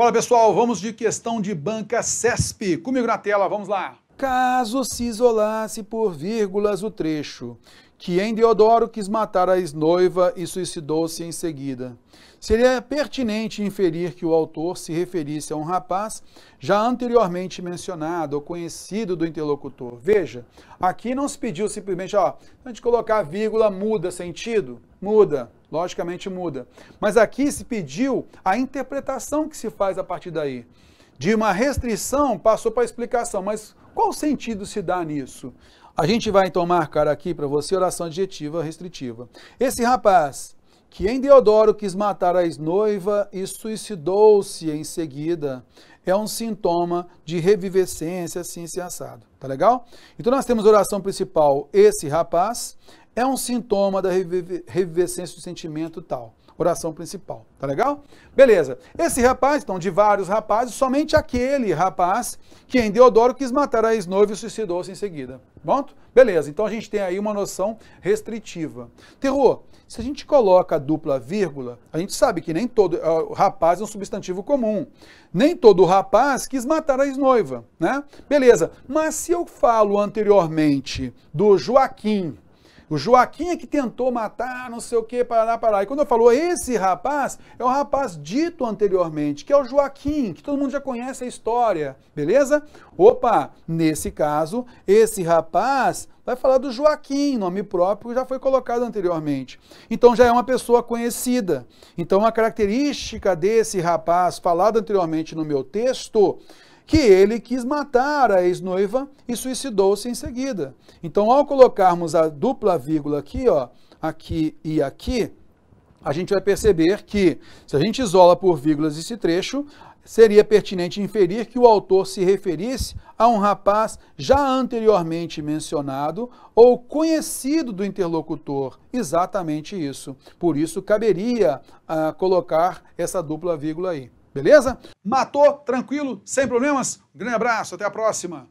Fala pessoal, vamos de questão de banca CESP. Comigo na tela, vamos lá. Caso se isolasse por vírgulas o trecho que em Deodoro quis matar a ex-noiva e suicidou-se em seguida. Seria pertinente inferir que o autor se referisse a um rapaz já anteriormente mencionado ou conhecido do interlocutor. Veja, aqui não se pediu simplesmente, ó, a gente colocar vírgula muda sentido? Muda, logicamente muda. Mas aqui se pediu a interpretação que se faz a partir daí. De uma restrição passou para a explicação, mas qual sentido se dá nisso? A gente vai então marcar aqui para você oração adjetiva restritiva. Esse rapaz que em Deodoro quis matar a ex-noiva e suicidou-se em seguida, é um sintoma de revivescência, assim, se assim, assado. Tá legal? Então nós temos oração principal, esse rapaz é um sintoma da revivescência do sentimento tal. Oração principal, tá legal? Beleza. Esse rapaz, então, de vários rapazes, somente aquele rapaz que em Deodoro quis matar a ex-noiva e suicidou-se em seguida. Pronto? Beleza. Então a gente tem aí uma noção restritiva. Terror, se a gente coloca a dupla vírgula, a gente sabe que nem todo uh, rapaz é um substantivo comum. Nem todo rapaz quis matar a ex-noiva, né? Beleza. Mas se eu falo anteriormente do Joaquim, o Joaquim é que tentou matar, não sei o que, parará, parará. E quando eu falo esse rapaz, é o rapaz dito anteriormente, que é o Joaquim, que todo mundo já conhece a história, beleza? Opa, nesse caso, esse rapaz vai falar do Joaquim, nome próprio já foi colocado anteriormente. Então já é uma pessoa conhecida. Então a característica desse rapaz falado anteriormente no meu texto que ele quis matar a ex-noiva e suicidou-se em seguida. Então, ao colocarmos a dupla vírgula aqui, ó, aqui e aqui, a gente vai perceber que, se a gente isola por vírgulas esse trecho, seria pertinente inferir que o autor se referisse a um rapaz já anteriormente mencionado ou conhecido do interlocutor. Exatamente isso. Por isso, caberia ah, colocar essa dupla vírgula aí. Beleza? Matou, tranquilo, sem problemas? Um grande abraço, até a próxima!